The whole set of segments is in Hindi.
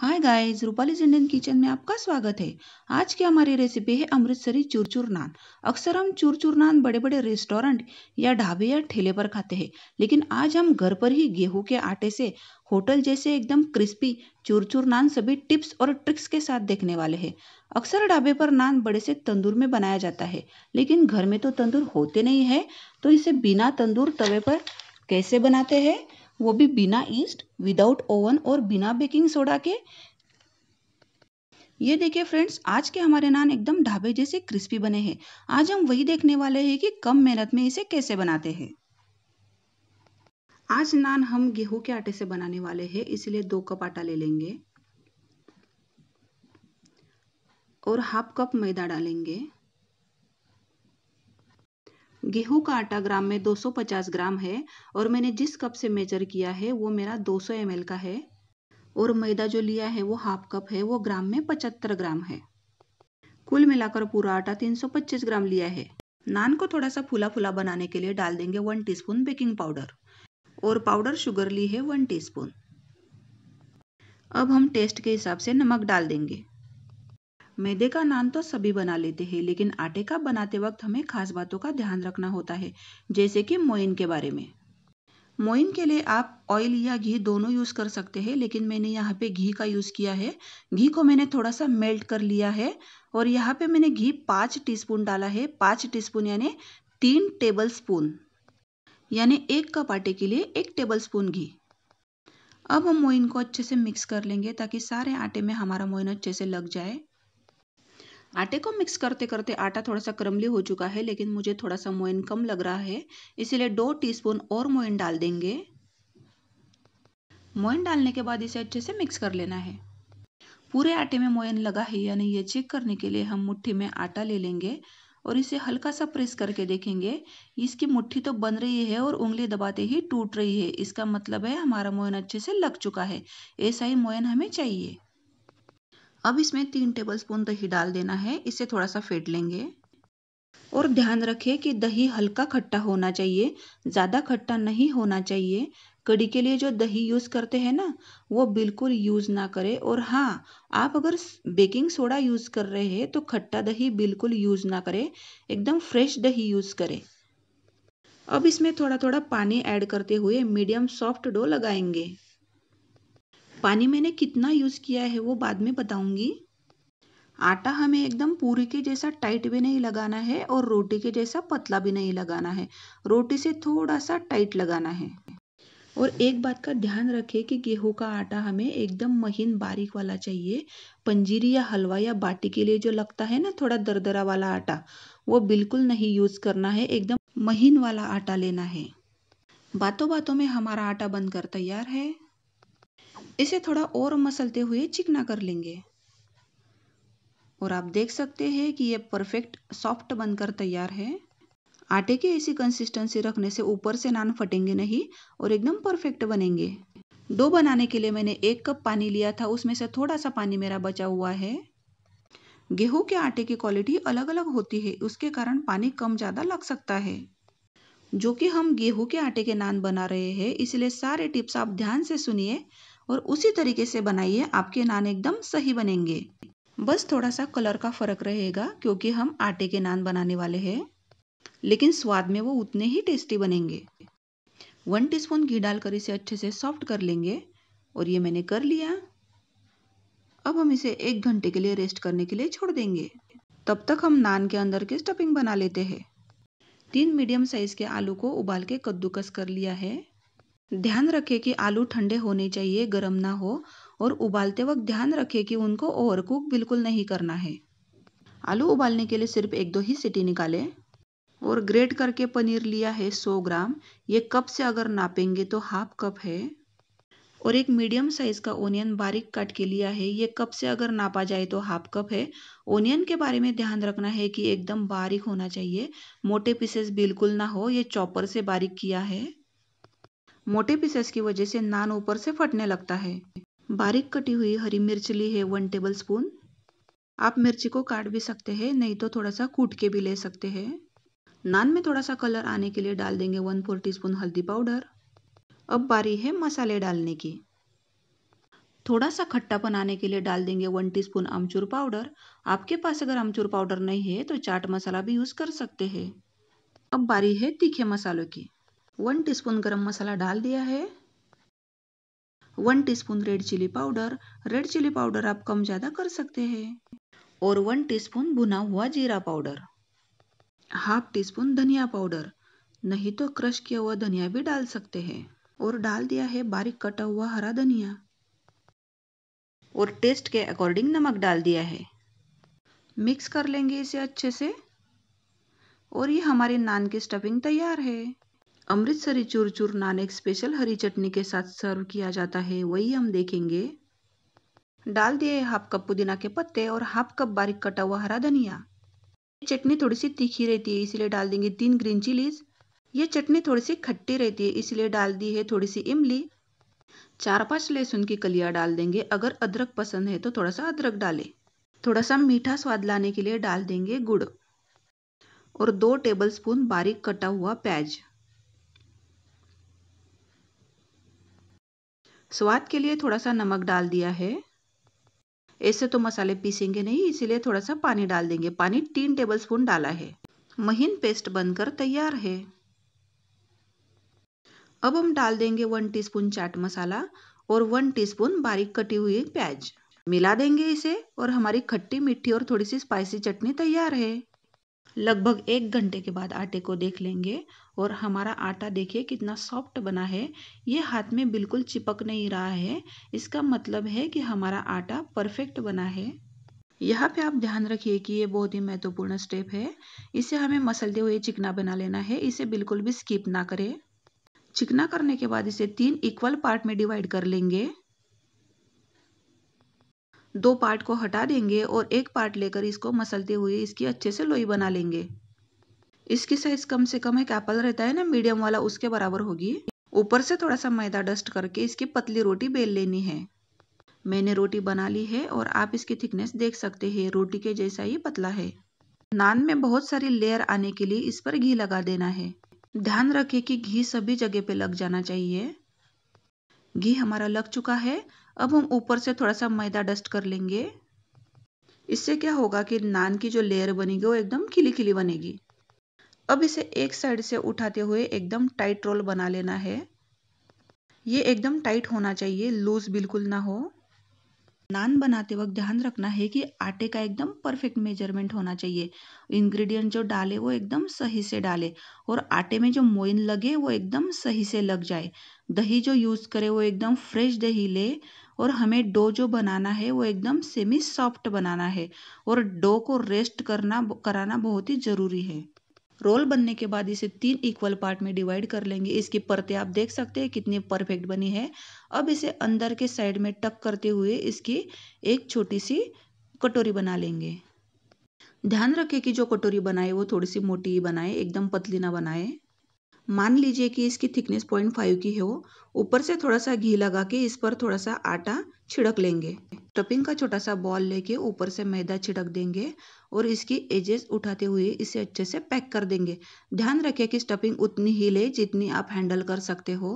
हाय गाइस रूपाली इंडियन किचन में आपका स्वागत है आज की हमारी रेसिपी है अमृतसरी चूरचूर नान अक्सर हम चूरचूर नान बड़े बड़े रेस्टोरेंट या ढाबे या ठेले पर खाते हैं लेकिन आज हम घर पर ही गेहूं के आटे से होटल जैसे एकदम क्रिस्पी चूरचूर नान सभी टिप्स और ट्रिक्स के साथ देखने वाले हैं अक्सर ढाबे पर नान बड़े से तंदूर में बनाया जाता है लेकिन घर में तो तंदूर होते नहीं है तो इसे बिना तंदूर तवे पर कैसे बनाते हैं वो भी बिना ईस्ट विदाउट ओवन और बिना बेकिंग सोडा के ये देखिए फ्रेंड्स आज के हमारे नान एकदम ढाबे जैसे क्रिस्पी बने हैं आज हम वही देखने वाले हैं कि कम मेहनत में इसे कैसे बनाते हैं आज नान हम गेहूं के आटे से बनाने वाले हैं इसलिए दो कप आटा ले लेंगे और हाफ कप मैदा डालेंगे गेहूं का आटा ग्राम में 250 ग्राम है और मैंने जिस कप से मेजर किया है वो मेरा 200 एम का है और मैदा जो लिया है वो हाफ कप है वो ग्राम में 75 ग्राम है कुल मिलाकर पूरा आटा 325 ग्राम लिया है नान को थोड़ा सा फुला फुला बनाने के लिए डाल देंगे वन टी बेकिंग पाउडर और पाउडर शुगर ली है वन टी अब हम टेस्ट के हिसाब से नमक डाल देंगे मैदे का नान तो सभी बना लेते हैं लेकिन आटे का बनाते वक्त हमें खास बातों का ध्यान रखना होता है जैसे कि मोइन के बारे में मोइन के लिए आप ऑयल या घी दोनों यूज़ कर सकते हैं लेकिन मैंने यहाँ पे घी का यूज़ किया है घी को मैंने थोड़ा सा मेल्ट कर लिया है और यहाँ पे मैंने घी पाँच टीस्पून डाला है पाँच टीस्पून यानी तीन टेबल स्पून यानी एक कप आटे के लिए एक टेबल स्पून घी अब हम मोइन को अच्छे से मिक्स कर लेंगे ताकि सारे आटे में हमारा मोइन अच्छे से लग जाए आटे को मिक्स करते करते आटा थोड़ा सा क्रमली हो चुका है लेकिन मुझे थोड़ा सा मोइन कम लग रहा है इसीलिए दो टीस्पून और मोइन डाल देंगे मोइन डालने के बाद इसे अच्छे से मिक्स कर लेना है पूरे आटे में मोइन लगा है या नहीं ये चेक करने के लिए हम मुट्ठी में आटा ले लेंगे और इसे हल्का सा प्रेस करके देखेंगे इसकी मुट्ठी तो बन रही है और उंगली दबाते ही टूट रही है इसका मतलब है हमारा मोयन अच्छे से लग चुका है ऐसा ही मोयन हमें चाहिए अब इसमें तीन टेबल स्पून दही डाल देना है इसे थोड़ा सा फेट लेंगे और ध्यान रखें कि दही हल्का खट्टा होना चाहिए ज़्यादा खट्टा नहीं होना चाहिए कड़ी के लिए जो दही यूज़ करते हैं ना वो बिल्कुल यूज़ ना करें और हाँ आप अगर बेकिंग सोडा यूज़ कर रहे हैं तो खट्टा दही बिल्कुल यूज़ ना करें एकदम फ्रेश दही यूज़ करें अब इसमें थोड़ा थोड़ा पानी ऐड करते हुए मीडियम सॉफ्ट डो लगाएंगे पानी मैंने कितना यूज़ किया है वो बाद में बताऊँगी आटा हमें एकदम पूरी के जैसा टाइट भी नहीं लगाना है और रोटी के जैसा पतला भी नहीं लगाना है रोटी से थोड़ा सा टाइट लगाना है और एक बात का ध्यान रखें कि गेहूं का आटा हमें एकदम महीन बारीक वाला चाहिए पंजीरी या हलवा या बाटी के लिए जो लगता है ना थोड़ा दरदरा वाला आटा वो बिल्कुल नहीं यूज़ करना है एकदम महीन वाला आटा लेना है बातों बातों में हमारा आटा बनकर तैयार है इसे थोड़ा और मसलते हुए चिकना कर लेंगे और आप देख सकते हैं कि ये परफेक्ट सॉफ्ट बनकर तैयार है आटे की ऐसी कंसिस्टेंसी रखने से ऊपर से नान फटेंगे नहीं और एकदम परफेक्ट बनेंगे दो बनाने के लिए मैंने एक कप पानी लिया था उसमें से थोड़ा सा पानी मेरा बचा हुआ है गेहूं के आटे की क्वालिटी अलग अलग होती है उसके कारण पानी कम ज़्यादा लग सकता है जो कि हम गेहूं के आटे के नान बना रहे हैं इसलिए सारे टिप्स आप ध्यान से सुनिए और उसी तरीके से बनाइए आपके नान एकदम सही बनेंगे बस थोड़ा सा कलर का फ़र्क रहेगा क्योंकि हम आटे के नान बनाने वाले हैं लेकिन स्वाद में वो उतने ही टेस्टी बनेंगे वन टीस्पून घी डालकर इसे अच्छे से सॉफ्ट कर लेंगे और ये मैंने कर लिया अब हम इसे एक घंटे के लिए रेस्ट करने के लिए छोड़ देंगे तब तक हम नान के अंदर के स्टफिंग बना लेते हैं तीन मीडियम साइज़ के आलू को उबाल के कद्दूकस कर लिया है ध्यान रखें कि आलू ठंडे होने चाहिए गर्म ना हो और उबालते वक्त ध्यान रखें कि उनको ओवर कुक बिल्कुल नहीं करना है आलू उबालने के लिए सिर्फ एक दो ही सीटी निकालें और ग्रेट करके पनीर लिया है 100 ग्राम ये कप से अगर नापेंगे तो हाफ कप है और एक मीडियम साइज़ का ओनियन बारीक काट के लिया है ये कप से अगर नापा जाए तो हाफ कप है ओनियन के बारे में ध्यान रखना है कि एकदम बारीक होना चाहिए मोटे पीसेस बिल्कुल ना हो ये चॉपर से बारीक किया है मोटे पीसेस की वजह से नान ऊपर से फटने लगता है बारीक कटी हुई हरी मिर्च ली है वन टेबल स्पून आप मिर्ची को काट भी सकते हैं नहीं तो थोड़ा सा कूट के भी ले सकते हैं नान में थोड़ा सा कलर आने के लिए डाल देंगे वन फोर टी हल्दी पाउडर अब बारी है मसाले डालने की थोड़ा सा खट्टापन आने के लिए डाल देंगे वन टीस्पून आमचूर पाउडर आपके पास अगर आमचूर पाउडर नहीं है तो चाट मसाला भी यूज़ कर सकते हैं अब बारी है तीखे मसालों की वन टीस्पून गरम मसाला डाल दिया है one teaspoon red chilli powder red chilli powder आप कम ज़्यादा कर सकते हैं और वन टीस्पून भुना हुआ जीरा पाउडर हाफ टी स्पून धनिया पाउडर नहीं तो क्रश किया हुआ धनिया भी डाल सकते हैं और डाल दिया है बारीक कटा हुआ हरा धनिया और टेस्ट के अकॉर्डिंग नमक डाल दिया है मिक्स कर लेंगे इसे अच्छे से और ये हमारे नान की स्टफिंग तैयार है अमृतसरी चूर चूर नान एक स्पेशल हरी चटनी के साथ सर्व किया जाता है वही हम देखेंगे डाल दिए हाफ कप पुदीना के पत्ते और हाफ कप बारीक कटा हुआ हरा धनिया चटनी थोड़ी सी तीखी रहती है इसीलिए डाल देंगे तीन ग्रीन चिलीज ये चटनी थोड़ी सी खट्टी रहती है इसलिए डाल दी है थोड़ी सी इमली चार पांच लहसुन की कलिया डाल देंगे अगर अदरक पसंद है तो थोड़ा सा अदरक डालें थोड़ा सा मीठा स्वाद लाने के लिए डाल देंगे गुड़ और दो टेबलस्पून बारीक कटा हुआ प्याज स्वाद के लिए थोड़ा सा नमक डाल दिया है ऐसे तो मसाले पीसेंगे नहीं इसीलिए थोड़ा सा पानी डाल देंगे पानी तीन स्पून डाला है महीन पेस्ट बनकर तैयार है अब हम डाल देंगे वन टीस्पून चाट मसाला और वन टीस्पून बारीक कटी हुई प्याज मिला देंगे इसे और हमारी खट्टी मीठी और थोड़ी सी स्पाइसी चटनी तैयार है लगभग एक घंटे के बाद आटे को देख लेंगे और हमारा आटा देखिए कितना सॉफ्ट बना है ये हाथ में बिल्कुल चिपक नहीं रहा है इसका मतलब है कि हमारा आटा परफेक्ट बना है यहाँ पे आप ध्यान रखिए कि ये बहुत ही महत्वपूर्ण स्टेप है इसे हमें मसलते हुए चिकना बना लेना है इसे बिल्कुल भी स्किप ना करें चिकना करने के बाद इसे तीन इक्वल पार्ट में डिवाइड कर लेंगे दो पार्ट को हटा देंगे और एक पार्ट लेकर इसको मसलते हुए इसकी अच्छे से लोई बना लेंगे इसकी साइज़ कम से कम एक एप्पल रहता है ना मीडियम वाला उसके बराबर होगी ऊपर से थोड़ा सा मैदा डस्ट करके इसकी पतली रोटी बेल लेनी है मैंने रोटी बना ली है और आप इसकी थिकनेस देख सकते हैं रोटी के जैसा ही पतला है नान में बहुत सारी लेयर आने के लिए इस पर घी लगा देना है ध्यान रखें कि घी सभी जगह पे लग जाना चाहिए घी हमारा लग चुका है अब हम ऊपर से थोड़ा सा मैदा डस्ट कर लेंगे इससे क्या होगा कि नान की जो लेयर बनेगी वो एकदम खिली खिली बनेगी अब इसे एक साइड से उठाते हुए एकदम टाइट रोल बना लेना है ये एकदम टाइट होना चाहिए लूज बिल्कुल ना हो नान बनाते वक्त ध्यान रखना है कि आटे का एकदम परफेक्ट मेजरमेंट होना चाहिए इंग्रेडिएंट जो डाले वो एकदम सही से डाले और आटे में जो मोइन लगे वो एकदम सही से लग जाए दही जो यूज़ करे वो एकदम फ्रेश दही ले और हमें डो जो बनाना है वो एकदम सेमी सॉफ्ट बनाना है और डो को रेस्ट करना कराना बहुत ही ज़रूरी है रोल बनने के बाद इसे तीन इक्वल पार्ट में डिवाइड कर लेंगे इसकी परतें आप देख सकते हैं कितनी परफेक्ट बनी है अब इसे अंदर के साइड में टक करते हुए इसकी एक छोटी सी कटोरी बना लेंगे ध्यान रखें कि जो कटोरी बनाए वो थोड़ी सी मोटी ही बनाए एकदम पतली ना बनाए मान लीजिए कि इसकी थिकनेस पॉइंट फाइव की हो ऊपर से थोड़ा सा घी लगा के इस पर थोड़ा सा आटा छिड़क लेंगे टपिंग का छोटा सा बॉल लेके ऊपर से मैदा छिड़क देंगे और इसकी एजेस उठाते हुए इसे अच्छे से पैक कर देंगे ध्यान रखें कि स्टपिंग उतनी ही ले जितनी आप हैंडल कर सकते हो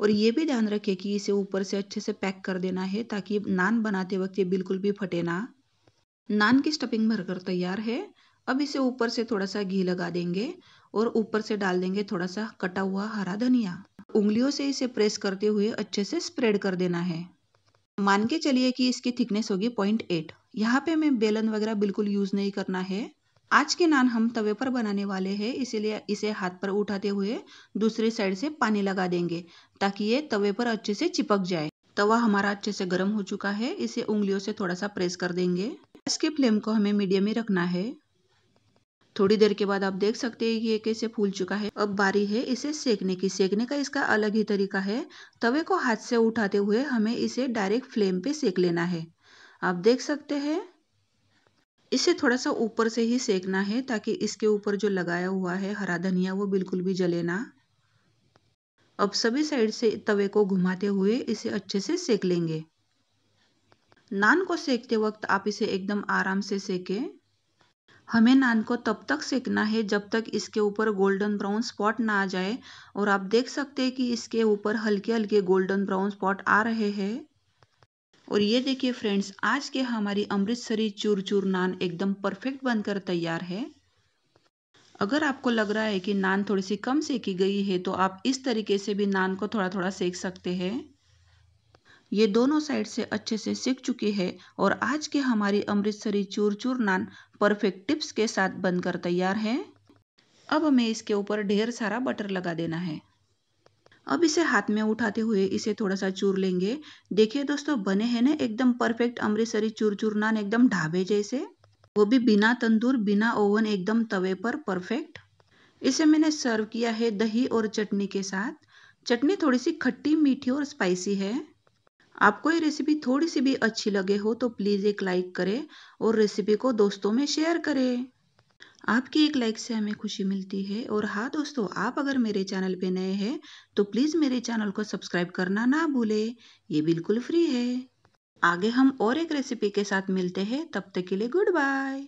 और ये भी ध्यान रखें कि इसे ऊपर से अच्छे से पैक कर देना है ताकि नान बनाते वक्त ये बिल्कुल भी फटे ना नान की स्टपिंग भरकर तैयार है अब इसे ऊपर से थोड़ा सा घी लगा देंगे और ऊपर से डाल देंगे थोड़ा सा कटा हुआ हरा धनिया उंगलियों से इसे प्रेस करते हुए अच्छे से स्प्रेड कर देना है मान के चलिए कि इसकी थिकनेस होगी पॉइंट एट यहाँ पे हमें बेलन वगैरह बिल्कुल यूज़ नहीं करना है आज के नान हम तवे पर बनाने वाले हैं इसीलिए इसे हाथ पर उठाते हुए दूसरी साइड से पानी लगा देंगे ताकि ये तवे पर अच्छे से चिपक जाए तवा हमारा अच्छे से गर्म हो चुका है इसे उंगलियों से थोड़ा सा प्रेस कर देंगे गैस के फ्लेम को हमें मीडियम में रखना है थोड़ी देर के बाद आप देख सकते हैं ये कैसे फूल चुका है अब बारी है इसे सेकने की सेकने का इसका अलग ही तरीका है तवे को हाथ से उठाते हुए हमें इसे डायरेक्ट फ्लेम पे सेक लेना है आप देख सकते हैं इसे थोड़ा सा ऊपर से ही सेकना है ताकि इसके ऊपर जो लगाया हुआ है हरा धनिया वो बिल्कुल भी जले ना अब सभी साइड से तवे को घुमाते हुए इसे अच्छे से सेक लेंगे नान को सेकते वक्त आप इसे एकदम आराम से सेकें हमें नान को तब तक सेकना है जब तक इसके ऊपर गोल्डन ब्राउन स्पॉट ना आ जाए और आप देख सकते हैं कि इसके ऊपर हल्के हल्के गोल्डन ब्राउन स्पॉट आ रहे हैं और ये देखिए फ्रेंड्स आज के हमारी अमृतसरी चूर चूर नान एकदम परफेक्ट बनकर तैयार है अगर आपको लग रहा है कि नान थोड़ी सी कम सेकी गई है तो आप इस तरीके से भी नान को थोड़ा थोड़ा सेक सकते हैं ये दोनों साइड से अच्छे से सीख चुके हैं और आज के हमारी अमृतसरी चूर चूर नान परफेक्ट टिप्स के साथ बनकर तैयार है अब हमें इसके ऊपर ढेर सारा बटर लगा देना है अब इसे हाथ में उठाते हुए इसे थोड़ा सा चूर लेंगे देखिए दोस्तों बने हैं ना एकदम परफेक्ट अमृतसरी चूर चूर नान एकदम ढाबे जैसे वो भी बिना तंदूर बिना ओवन एकदम तवे पर परफेक्ट इसे मैंने सर्व किया है दही और चटनी के साथ चटनी थोड़ी सी खट्टी मीठी और स्पाइसी है आपको ये रेसिपी थोड़ी सी भी अच्छी लगे हो तो प्लीज़ एक लाइक करें और रेसिपी को दोस्तों में शेयर करें आपकी एक लाइक से हमें खुशी मिलती है और हाँ दोस्तों आप अगर मेरे चैनल पे नए हैं तो प्लीज़ मेरे चैनल को सब्सक्राइब करना ना भूलें ये बिल्कुल फ्री है आगे हम और एक रेसिपी के साथ मिलते हैं तब तक के लिए गुड बाय